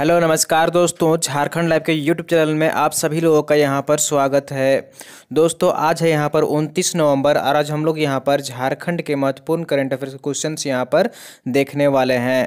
hello नमस्कार दोस्तों Jharkhand live के यूट्यूब चैनल में आप सभी लोगों का यहां पर स्वागत है दोस्तों आज है यहां पर 29 नवंबर और आज हम लोग यहां पर झारखंड के महत्वपूर्ण करंट अफेयर्स क्वेश्चन यहां पर देखने वाले हैं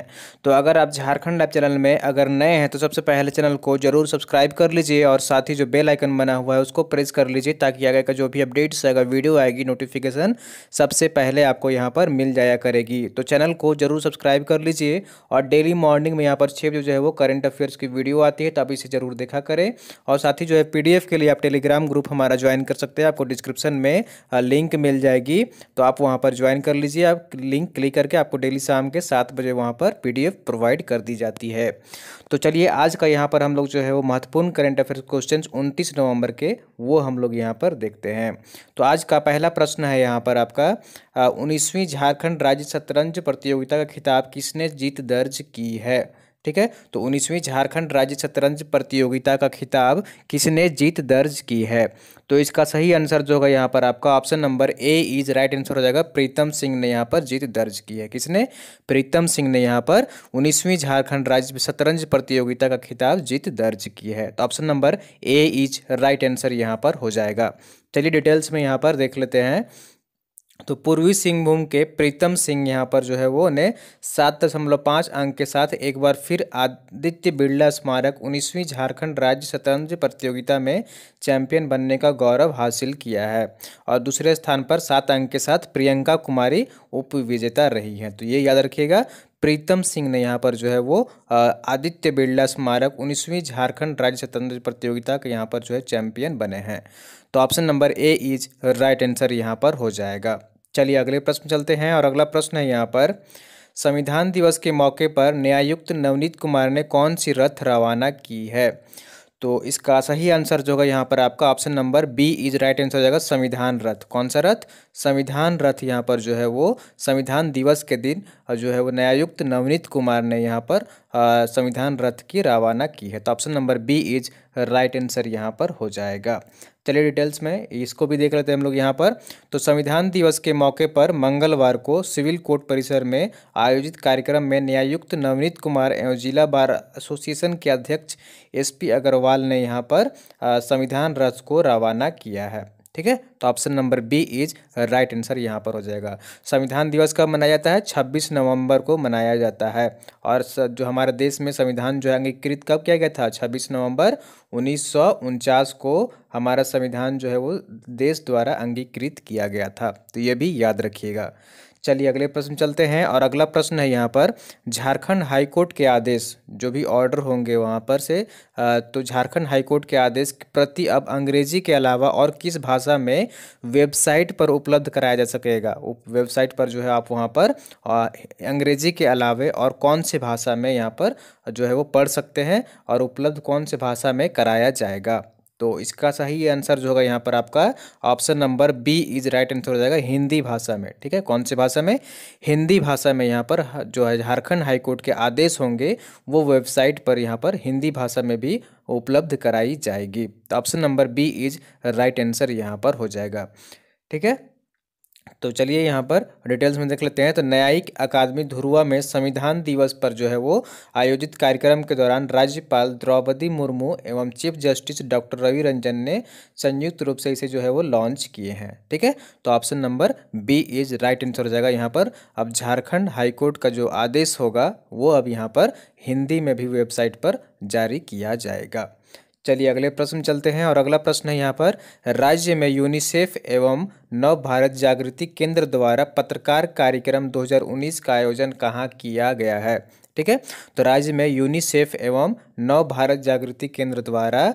तो अगर आप झारखंड लाइव चैनल में अगर नए हैं तो सबसे पहले चैनल को जरूर सब्सक्राइब कर लीजिए और साथ ही जो बेलाइकन बना हुआ है उसको प्रेस कर लीजिए ताकि आगे का जो भी अपडेट्स आएगा वीडियो आएगी नोटिफिकेशन सबसे पहले आपको यहाँ पर मिल जाया करेगी तो चैनल को जरूर सब्सक्राइब कर लीजिए और डेली मॉर्निंग में यहाँ पर छः बजे जो है वो करंट करंट अफेयर्स की वीडियो आती है तो आप इसे ज़रूर देखा करें और साथ ही जो है पीडीएफ के लिए आप टेलीग्राम ग्रुप हमारा ज्वाइन कर सकते हैं आपको डिस्क्रिप्शन में लिंक मिल जाएगी तो आप वहाँ पर ज्वाइन कर लीजिए आप लिंक क्लिक करके आपको डेली शाम के सात बजे वहाँ पर पी प्रोवाइड कर दी जाती है तो चलिए आज का यहाँ पर हम लोग जो है वो महत्वपूर्ण करंट अफेयर्स क्वेश्चन उनतीस नवंबर के वो हम लोग यहाँ पर देखते हैं तो आज का पहला प्रश्न है यहाँ पर आपका उन्नीसवीं झारखंड राज्य शतरंज प्रतियोगिता का खिताब किसने जीत दर्ज की है ठीक है तो उन्नीसवीं झारखंड राज्य शतरंज प्रतियोगिता का खिताब किसने जीत दर्ज की है तो इसका सही आंसर जो होगा यहाँ पर आपका option number A is right answer हो जाएगा प्रीतम सिंह ने यहाँ पर जीत दर्ज की है किसने प्रीतम सिंह ने यहाँ पर उन्नीसवीं झारखंड राज्य शतरंज प्रतियोगिता का खिताब जीत दर्ज की है तो option number A is right answer यहाँ पर हो जाएगा चलिए डिटेल्स में यहाँ पर देख लेते हैं तो पूर्वी सिंहभूम के प्रीतम सिंह यहाँ पर जो है वो ने सात दशमलव पाँच अंक के साथ एक बार फिर आदित्य बिरला स्मारक उन्नीसवीं झारखंड राज्य शतरंज प्रतियोगिता में चैंपियन बनने का गौरव हासिल किया है और दूसरे स्थान पर सात अंक के साथ प्रियंका कुमारी उप विजेता रही हैं तो ये याद रखिएगा प्रीतम सिंह ने यहाँ पर जो है वो आदित्य बिरला स्मारक उन्नीसवीं झारखंड राज्य स्वतंत्र प्रतियोगिता के यहाँ पर जो है चैंपियन बने हैं तो option number A is right answer यहाँ पर हो जाएगा चलिए अगले प्रश्न चलते हैं और अगला प्रश्न है यहाँ पर संविधान दिवस के मौके पर न्यायुक्त नवनीत कुमार ने कौन सी रथ रवाना की है तो इसका सही आंसर जो होगा यहाँ पर आपका option number B is right answer हो जाएगा संविधान रथ कौन सा रथ संविधान रथ यहाँ पर जो है वो संविधान दिवस के दिन जो है वो न्यायुक्त नवनीत कुमार ने यहाँ पर संविधान रथ की रवाना की है तो option number B is right answer यहाँ पर हो जाएगा चलिए डिटेल्स में इसको भी देख लेते हैं हम लोग यहाँ पर तो संविधान दिवस के मौके पर मंगलवार को सिविल कोर्ट परिसर में आयोजित कार्यक्रम में न्यायुक्त नवनीत कुमार एवं जिला बार एसोसिएशन के अध्यक्ष एसपी अग्रवाल ने यहाँ पर संविधान रथ को रवाना किया है ठीक है तो option number B is right answer यहाँ पर हो जाएगा संविधान दिवस कब मनाया जाता है 26 नवंबर को मनाया जाता है और जो हमारे देश में संविधान जो है अंगीकृत कब किया गया था 26 नवंबर उन्नीस को हमारा संविधान जो है वो देश द्वारा अंगीकृत किया गया था तो ये भी याद रखिएगा चलिए अगले प्रश्न चलते हैं और अगला प्रश्न है यहाँ पर झारखंड हाईकोर्ट के आदेश जो भी ऑर्डर होंगे वहाँ पर से तो झारखंड हाईकोर्ट के आदेश प्रति अब अंग्रेजी के अलावा और किस भाषा में वेबसाइट पर उपलब्ध कराया जा सकेगा वेबसाइट पर जो है आप वहाँ पर अंग्रेजी के अलावे और कौन सी भाषा में यहाँ पर जो है वो पढ़ सकते हैं और उपलब्ध कौन से भाषा में कराया जाएगा तो इसका सही आंसर जो होगा यहाँ पर आपका option number B is right answer हो जाएगा हिंदी भाषा में ठीक है कौन सी भाषा में हिंदी भाषा में यहाँ पर जो है झारखंड हाईकोर्ट के आदेश होंगे वो वेबसाइट पर यहाँ पर हिंदी भाषा में भी उपलब्ध कराई जाएगी तो option number B is right answer यहाँ पर हो जाएगा ठीक है तो चलिए यहाँ पर डिटेल्स में देख लेते हैं तो न्यायिक अकादमी धुरुआ में संविधान दिवस पर जो है वो आयोजित कार्यक्रम के दौरान राज्यपाल द्रौपदी मुर्मू एवं chief justice doctor Ravi Ranjan ने संयुक्त रूप से इसे जो है वो लॉन्च किए हैं ठीक है तो option number B is right answer हो जाएगा यहाँ पर अब झारखंड हाईकोर्ट का जो आदेश होगा वो अब यहाँ पर हिंदी में भी वेबसाइट पर जारी किया जाएगा चलिए अगले प्रश्न चलते हैं और अगला प्रश्न है यहाँ पर राज्य में यूनिसेफ एवं नव भारत जागृति केंद्र द्वारा पत्रकार कार्यक्रम 2019 का आयोजन कहाँ किया गया है ठीक है तो राज्य में यूनिसेफ एवं नव भारत जागृति केंद्र द्वारा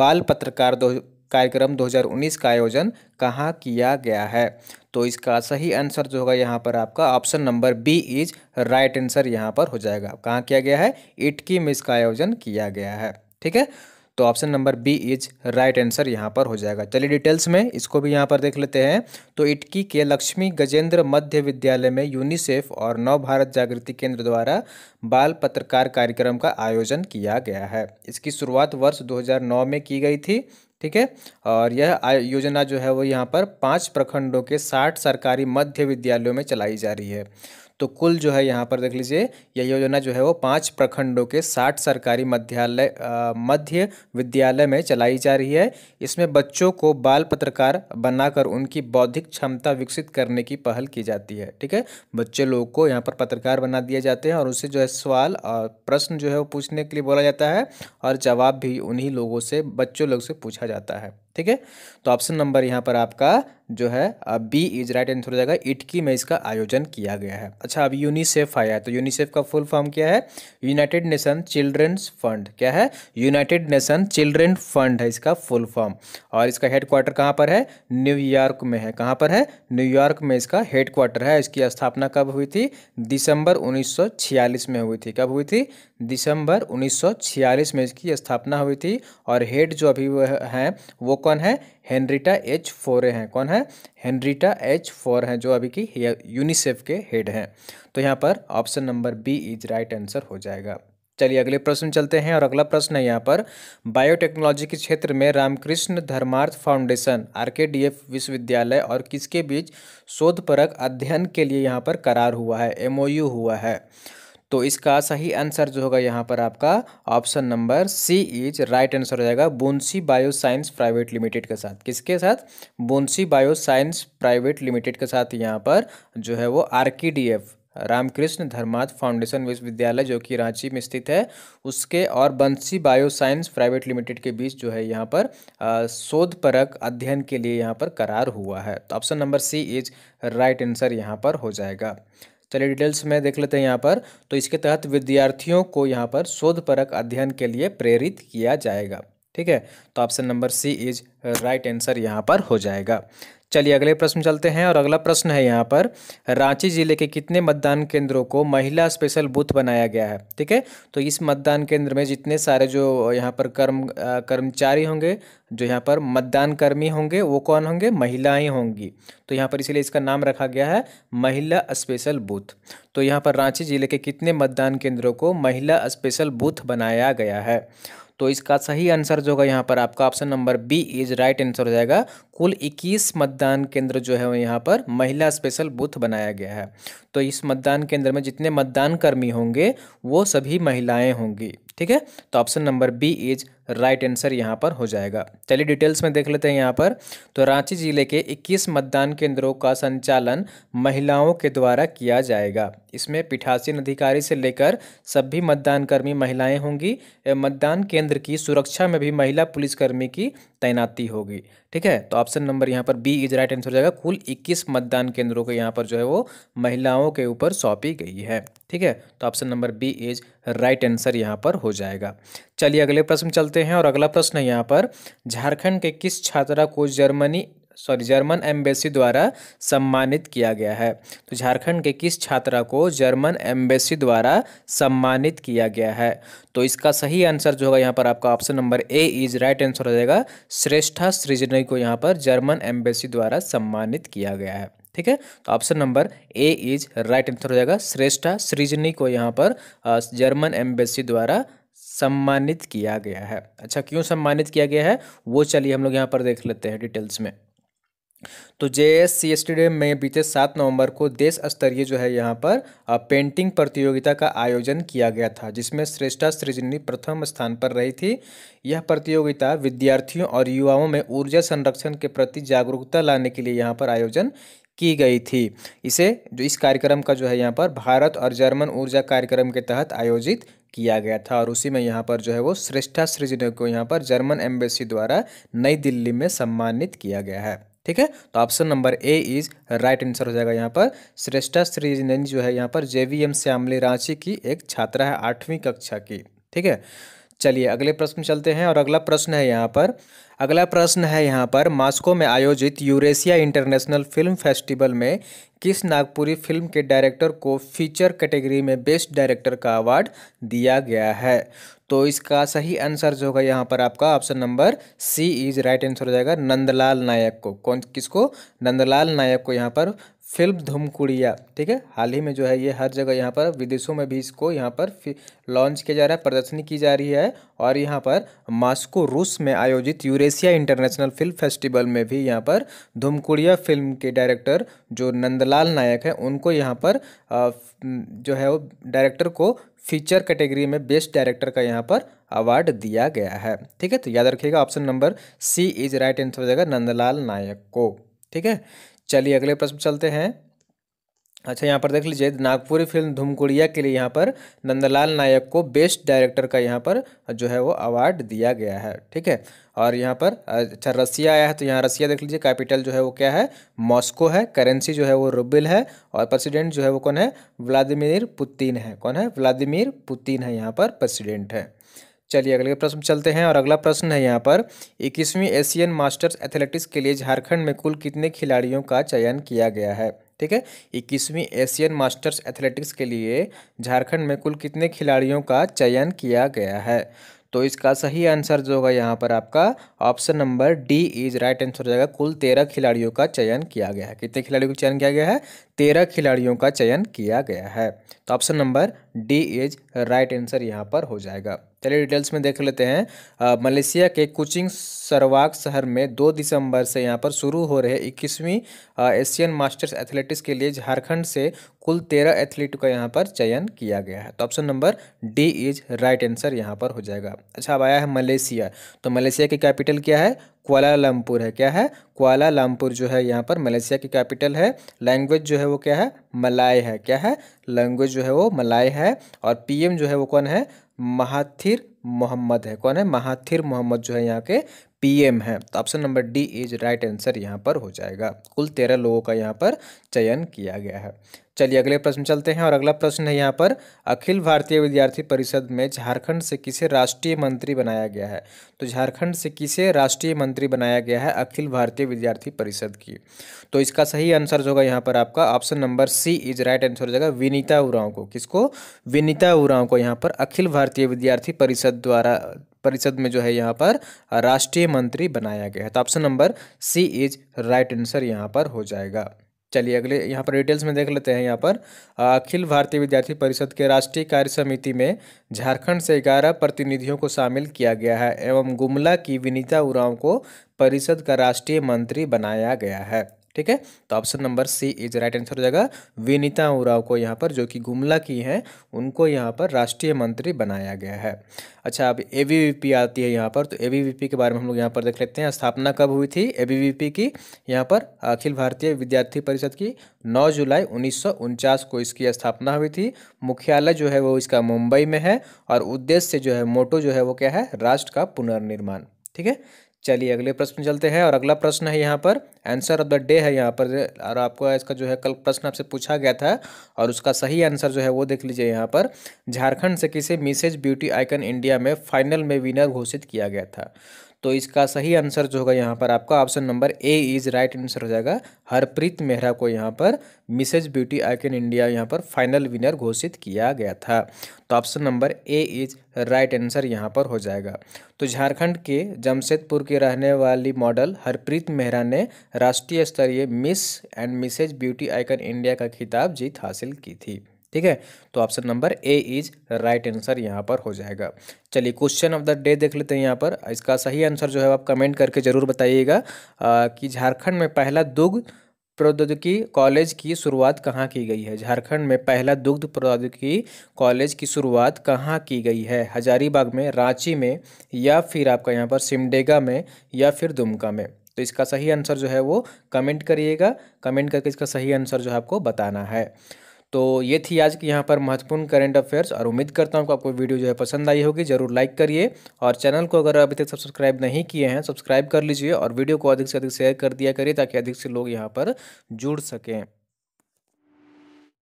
बाल पत्रकार दो कार्यक्रम 2019 का आयोजन कहाँ किया गया है तो इसका सही आंसर जो होगा यहाँ पर आपका option number B is right answer यहाँ पर हो जाएगा कहाँ किया गया है इटकी में इसका आयोजन किया गया है ठीक है तो option number B is right answer यहाँ पर हो जाएगा चलिए डिटेल्स में इसको भी यहाँ पर देख लेते हैं तो इटकी के लक्ष्मी गजेंद्र मध्य विद्यालय में यूनिसेफ और नव भारत जागृति केंद्र द्वारा बाल पत्रकार कार्यक्रम का आयोजन किया गया है इसकी शुरुआत वर्ष 2009 में की गई थी ठीक है और यह योजना जो है वो यहाँ पर पाँच प्रखंडों के साठ सरकारी मध्य विद्यालयों में चलाई जा रही है तो कुल जो है यहाँ पर देख लीजिए यह योजना जो है वो पाँच प्रखंडों के साठ सरकारी मध्यालय मध्य विद्यालय में चलाई जा रही है इसमें बच्चों को बाल पत्रकार बनाकर उनकी बौद्धिक क्षमता विकसित करने की पहल की जाती है ठीक है बच्चे लोग को यहाँ पर पत्रकार बना दिए जाते हैं और उनसे जो है सवाल और प्रश्न जो है वो पूछने के लिए बोला जाता है और जवाब भी उन्हीं लोगों से बच्चों लोग से पूछा जाता है ठीक है तो ऑप्शन नंबर यहाँ पर आपका जो है बी इज राइट आंसर हो जाएगा इटकी में इसका आयोजन किया गया है अच्छा अब यूनिसेफ आया है तो यूनिसेफ का फुल फॉर्म क्या है यूनाइटेड नेशन चिल्ड्रंस फंड क्या है यूनाइटेड नेशन चिल्ड्रन फंड है इसका फुल फॉर्म और इसका हेड क्वार्टर कहाँ पर है न्यूयॉर्क में है कहाँ पर है न्यूयॉर्क में इसका हेड क्वार्टर है इसकी स्थापना कब हुई थी दिसंबर उन्नीस में हुई थी कब हुई थी दिसंबर उन्नीस में इसकी स्थापना हुई थी और हेड जो अभी हैं वो कौन कौन है हेनरीटा एच फोर हैं कौन है हेनरीटा एच फोर हैं जो अभी की यूनिसेफ के हेड हैं तो यहाँ पर option number B is right answer हो जाएगा चलिए अगले प्रश्न चलते हैं और अगला प्रश्न है यहाँ पर बायोटेक्नोलॉजी के क्षेत्र में रामकृष्ण धर्मार्थ फाउंडेशन आरकेडीएफ विश्वविद्यालय और किसके बीच शोधपरक अध्ययन के लिए यहाँ पर करार हुआ है एमओयू हुआ है तो इसका सही आंसर जो होगा यहाँ पर आपका option number C is right answer हो जाएगा बोन्सी बायो साइंस प्राइवेट लिमिटेड के साथ किसके साथ बोन्सी बायो साइंस प्राइवेट लिमिटेड के साथ यहाँ पर जो है वो आर रामकृष्ण धर्माद फाउंडेशन विश्वविद्यालय जो कि रांची में स्थित है उसके और बंसी बायोसाइंस प्राइवेट लिमिटेड के बीच जो है यहाँ पर शोध परक अध्ययन के लिए यहाँ पर करार हुआ है तो option number C is right answer यहाँ पर हो जाएगा चलिए डिटेल्स में देख लेते हैं यहाँ पर तो इसके तहत विद्यार्थियों को यहाँ पर शोधपरक अध्ययन के लिए प्रेरित किया जाएगा ठीक है तो option number C is right answer यहाँ पर हो जाएगा चलिए अगले प्रश्न चलते हैं और अगला प्रश्न है यहाँ पर रांची जिले के कितने मतदान केंद्रों को महिला स्पेशल बूथ बनाया गया है ठीक है तो इस मतदान केंद्र में जितने सारे जो यहाँ पर कर्म कर्मचारी होंगे जो यहाँ पर मतदान कर्मी होंगे वो कौन होंगे महिलाएं होंगी तो यहाँ पर इसीलिए इसका नाम रखा गया है महिला स्पेशल बूथ तो यहाँ पर रांची जिले के कितने मतदान केंद्रों को महिला स्पेशल बूथ बनाया गया है तो इसका सही आंसर जो होगा यहाँ पर आपका option number B is right answer हो जाएगा कुल इक्कीस मतदान केंद्र जो है वो यहाँ पर महिला स्पेशल बूथ बनाया गया है तो इस मतदान केंद्र में जितने मतदान कर्मी होंगे वो सभी महिलाएं होंगी ठीक है तो option number B is right answer यहाँ पर हो जाएगा चलिए डिटेल्स में देख लेते हैं यहाँ पर तो रांची जिले के 21 मतदान केंद्रों का संचालन महिलाओं के द्वारा किया जाएगा इसमें पीठासीन अधिकारी से लेकर सभी मतदानकर्मी महिलाएं होंगी एवं मतदान केंद्र की सुरक्षा में भी महिला पुलिसकर्मी की तैनाती होगी ठीक है तो ऑप्शन नंबर यहाँ पर बी इज राइट आंसर हो जाएगा कुल 21 मतदान केंद्रों को यहाँ पर जो है वो महिलाओं के ऊपर सौंपी गई है ठीक है तो option number B is right answer यहाँ पर हो जाएगा चलिए अगले प्रश्न चलते हैं और अगला प्रश्न यहाँ पर झारखंड के किस छात्रा को जर्मनी सॉरी जर्मन एम्बेसी द्वारा सम्मानित किया गया है तो झारखंड के किस छात्रा को जर्मन एम्बेसी द्वारा सम्मानित किया गया है तो इसका सही आंसर जो होगा यहाँ पर आपका option number A is right answer हो जाएगा श्रेष्ठा सृजनी को यहाँ पर जर्मन एम्बेसी द्वारा सम्मानित किया गया है ठीक है तो option number A is right answer हो जाएगा श्रेष्ठा सृजनी को यहाँ पर जर्मन एम्बेसी द्वारा सम्मानित किया गया है अच्छा क्यों सम्मानित किया गया है वो चलिए हम लोग यहाँ पर देख लेते हैं डिटेल्स में तो जे एस सी एस में बीते सात नवंबर को देश स्तरीय जो है यहाँ पर पेंटिंग प्रतियोगिता का आयोजन किया गया था जिसमें श्रेष्ठा सृजनी प्रथम स्थान पर रही थी यह प्रतियोगिता विद्यार्थियों और युवाओं में ऊर्जा संरक्षण के प्रति जागरूकता लाने के लिए यहाँ पर आयोजन की गई थी इसे जो इस कार्यक्रम का जो है यहाँ पर भारत और जर्मन ऊर्जा कार्यक्रम के तहत आयोजित किया गया था और उसी में यहाँ पर जो है वो श्रेष्ठा सृजनी को यहाँ पर जर्मन एम्बेसी द्वारा नई दिल्ली में सम्मानित किया गया है ठीक है तो option number A is right answer हो जाएगा यहाँ पर श्रेष्ठा श्री जो है यहाँ पर जेवीएम श्यामली रांची की एक छात्रा है आठवीं कक्षा की ठीक है चलिए अगले प्रश्न चलते हैं और अगला प्रश्न है यहाँ पर अगला प्रश्न है यहाँ पर मास्को में आयोजित यूरेशिया इंटरनेशनल फिल्म फेस्टिवल में किस नागपुरी फिल्म के डायरेक्टर को फीचर कैटेगरी में बेस्ट डायरेक्टर का अवार्ड दिया गया है तो इसका सही आंसर जो होगा यहाँ पर आपका option number C is right answer हो जाएगा नंदलाल नायक को कौन किसको नंदलाल नायक को यहाँ पर फिल्म धूमकुड़िया ठीक है हाल ही में जो है ये हर जगह यहाँ पर विदेशों में भी इसको यहाँ पर लॉन्च किया जा रहा है प्रदर्शनी की जा रही है और यहाँ पर मास्को रूस में आयोजित यूरेशिया इंटरनेशनल फिल्म फेस्टिवल में भी यहाँ पर धूमकुड़िया फिल्म के डायरेक्टर जो नंदलाल नायक है उनको यहाँ पर जो है वो डायरेक्टर को फीचर कैटेगरी में बेस्ट डायरेक्टर का यहाँ पर अवार्ड दिया गया है ठीक है तो याद रखिएगा option number C is right answer हो जाएगा नंदलाल नायक को ठीक है चलिए अगले प्रश्न चलते हैं अच्छा यहाँ पर देख लीजिए नागपुरी फिल्म धूमकुड़िया के लिए यहाँ पर नंदलाल नायक को बेस्ट डायरेक्टर का यहाँ पर जो है वो अवार्ड दिया गया है ठीक है और यहाँ पर अच्छा रसिया आया है तो यहाँ रसिया देख लीजिए कैपिटल जो है वो क्या है मॉस्को है करेंसी जो है वो रूबिल है और प्रेसिडेंट जो है वो कौन है व्लादिमिर पुतिन है कौन है व्लादिमिर पुतिन है यहाँ पर प्रेसिडेंट है चलिए अगले प्रश्न चलते हैं और अगला प्रश्न है यहाँ पर इक्कीसवीं एशियन मास्टर्स एथलेटिक्स के लिए झारखंड में कुल कितने खिलाड़ियों का चयन किया गया है ठीक है इक्कीसवीं एशियन मास्टर्स एथलेटिक्स के लिए झारखंड में कुल कितने खिलाड़ियों का चयन किया गया है तो इसका सही आंसर जो होगा यहाँ पर आपका option number D is right answer हो जाएगा कुल तेरह खिलाड़ियों का चयन किया गया है कितने खिलाड़ियों का चयन किया गया है तेरह खिलाड़ियों का चयन किया गया है तो option number D is right answer यहाँ पर हो जाएगा चलिए डिटेल्स में देख लेते हैं मलेशिया के कुचिंग सरवाग शहर में दो दिसंबर से यहाँ पर शुरू हो रहे इक्कीसवीं एशियन मास्टर्स एथलेटिक्स के लिए झारखंड से कुल तेरह एथलीट का यहाँ पर चयन किया गया है तो option number D is right answer यहाँ पर हो जाएगा अच्छा अब आया है मलेशिया तो मलेशिया की कैपिटल क्या है क्वालालमपुर है क्या है क्वालालमपुर जो है यहाँ पर मलेशिया की कैपिटल है लैंग्वेज जो है वो क्या है मलाय है क्या है लैंग्वेज जो है वो मलाय है और पीएम जो है वो कौन है महाथिर मोहम्मद है कौन है महाथिर मोहम्मद जो है यहाँ के पीएम है तो option number D is right answer यहाँ पर हो जाएगा कुल तेरह लोगों का यहाँ पर चयन किया गया है चलिए अगले प्रश्न चलते हैं और अगला प्रश्न है यहाँ पर अखिल भारतीय विद्यार्थी परिषद में झारखंड से किसे राष्ट्रीय मंत्री बनाया गया है तो झारखंड से किसे राष्ट्रीय मंत्री बनाया गया है अखिल भारतीय विद्यार्थी परिषद की तो इसका सही आंसर होगा यहाँ पर आपका option number C is right answer हो जाएगा विनीता उरांव को किसको विनीता उरांव को यहाँ पर अखिल भारतीय विद्यार्थी परिषद द्वारा परिषद में जो है यहाँ पर राष्ट्रीय मंत्री बनाया गया है तो option number C is right answer यहाँ पर हो जाएगा चलिए अगले यहाँ पर डिटेल्स में देख लेते हैं यहाँ पर अखिल भारतीय विद्यार्थी परिषद के राष्ट्रीय कार्य समिति में झारखंड से ग्यारह प्रतिनिधियों को शामिल किया गया है एवं गुमला की विनीता उरांव को परिषद का राष्ट्रीय मंत्री बनाया गया है ठीक है तो option number C is right answer हो जाएगा विनीता उराव को यहाँ पर जो कि गुमला की हैं उनको यहाँ पर राष्ट्रीय मंत्री बनाया गया है अच्छा अब ए आती है यहाँ पर तो ए के बारे में हम लोग यहाँ पर देख लेते हैं स्थापना कब हुई थी ए की यहाँ पर अखिल भारतीय विद्यार्थी परिषद की नौ जुलाई उन्नीस को इसकी स्थापना हुई थी मुख्यालय जो है वो इसका मुंबई में है और उद्देश्य जो है मोटो जो है वो क्या है राष्ट्र का पुनर्निर्माण ठीक है चलिए अगले प्रश्न चलते हैं और अगला प्रश्न है यहाँ पर आंसर ऑफ द डे है यहाँ पर और आपको इसका जो है कल प्रश्न आपसे पूछा गया था और उसका सही आंसर जो है वो देख लीजिए यहाँ पर झारखंड से किसे मिसेज ब्यूटी आइकन इंडिया में फाइनल में विनर घोषित किया गया था तो इसका सही आंसर जो होगा यहाँ पर आपका option number A is right answer हो जाएगा हरप्रीत मेहरा को यहाँ पर मिसेज ब्यूटी आइकन इंडिया यहाँ पर फाइनल विनर घोषित किया गया था तो option number A is right answer यहाँ पर हो जाएगा तो झारखंड के जमशेदपुर के रहने वाली मॉडल हरप्रीत मेहरा ने राष्ट्रीय स्तरीय miss and Mrs beauty icon India का खिताब जीत हासिल की थी ठीक है तो option number A is right answer यहाँ पर हो जाएगा चलिए क्वेश्चन ऑफ द डे देख लेते हैं यहाँ पर इसका सही आंसर जो है आप कमेंट करके जरूर बताइएगा कि झारखंड में पहला दुग्ध प्रौद्योगिकी कॉलेज की शुरुआत कहाँ की गई है झारखंड में पहला दुग्ध प्रौद्योगिकी कॉलेज की शुरुआत कहाँ की गई है हजारीबाग में रांची में या फिर आपका यहाँ पर सिमडेगा में या फिर दुमका में तो इसका सही आंसर जो है वो कमेंट करिएगा कमेंट करके इसका सही आंसर जो है आपको बताना है तो ये थी आज की यहाँ पर महत्वपूर्ण करंट अफेयर्स और उम्मीद करता हूँ कि आपको वीडियो जो है पसंद आई होगी जरूर लाइक करिए और चैनल को अगर अभी तक सब्सक्राइब नहीं किए हैं सब्सक्राइब कर लीजिए और वीडियो को अधिक से अधिक शेयर कर दिया करिए ताकि अधिक से लोग यहाँ पर जुड़ सकें